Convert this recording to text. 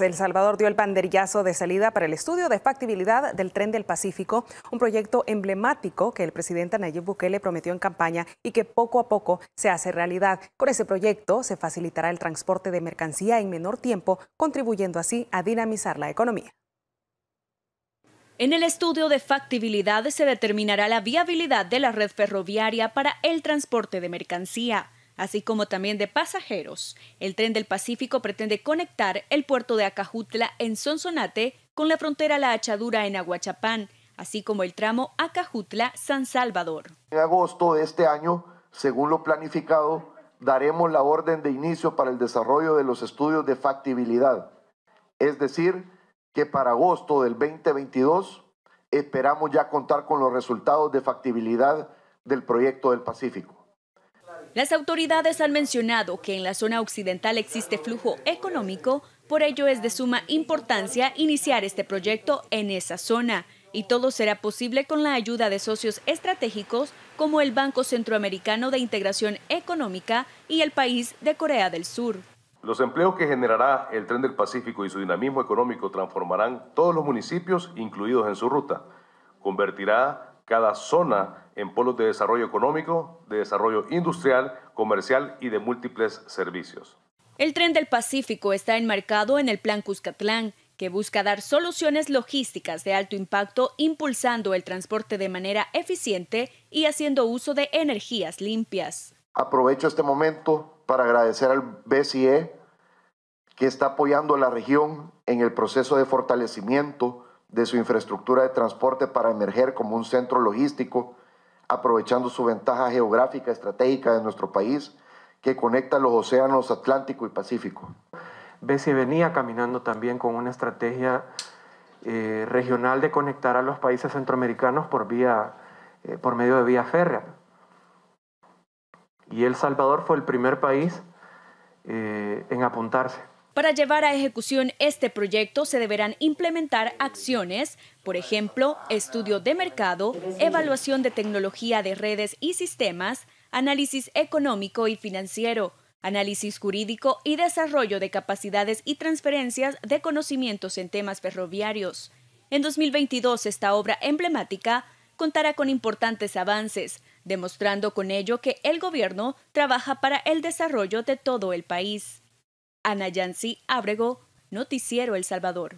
El Salvador dio el panderillazo de salida para el estudio de factibilidad del tren del Pacífico, un proyecto emblemático que el presidente Nayib Bukele prometió en campaña y que poco a poco se hace realidad. Con ese proyecto se facilitará el transporte de mercancía en menor tiempo, contribuyendo así a dinamizar la economía. En el estudio de factibilidad se determinará la viabilidad de la red ferroviaria para el transporte de mercancía así como también de pasajeros. El tren del Pacífico pretende conectar el puerto de Acajutla en Sonsonate con la frontera La Hachadura en Aguachapán, así como el tramo Acajutla-San Salvador. En agosto de este año, según lo planificado, daremos la orden de inicio para el desarrollo de los estudios de factibilidad. Es decir, que para agosto del 2022 esperamos ya contar con los resultados de factibilidad del proyecto del Pacífico. Las autoridades han mencionado que en la zona occidental existe flujo económico, por ello es de suma importancia iniciar este proyecto en esa zona y todo será posible con la ayuda de socios estratégicos como el Banco Centroamericano de Integración Económica y el país de Corea del Sur. Los empleos que generará el tren del Pacífico y su dinamismo económico transformarán todos los municipios incluidos en su ruta. Convertirá cada zona en polos de desarrollo económico, de desarrollo industrial, comercial y de múltiples servicios. El tren del Pacífico está enmarcado en el Plan Cuscatlán, que busca dar soluciones logísticas de alto impacto, impulsando el transporte de manera eficiente y haciendo uso de energías limpias. Aprovecho este momento para agradecer al BCE que está apoyando a la región en el proceso de fortalecimiento de su infraestructura de transporte para emerger como un centro logístico, aprovechando su ventaja geográfica estratégica de nuestro país que conecta los océanos Atlántico y Pacífico. BCE venía caminando también con una estrategia eh, regional de conectar a los países centroamericanos por, vía, eh, por medio de vía férrea. Y El Salvador fue el primer país eh, en apuntarse. Para llevar a ejecución este proyecto se deberán implementar acciones, por ejemplo, estudio de mercado, evaluación de tecnología de redes y sistemas, análisis económico y financiero, análisis jurídico y desarrollo de capacidades y transferencias de conocimientos en temas ferroviarios. En 2022 esta obra emblemática contará con importantes avances, demostrando con ello que el gobierno trabaja para el desarrollo de todo el país. Ana Yancy Ábrego, Noticiero El Salvador.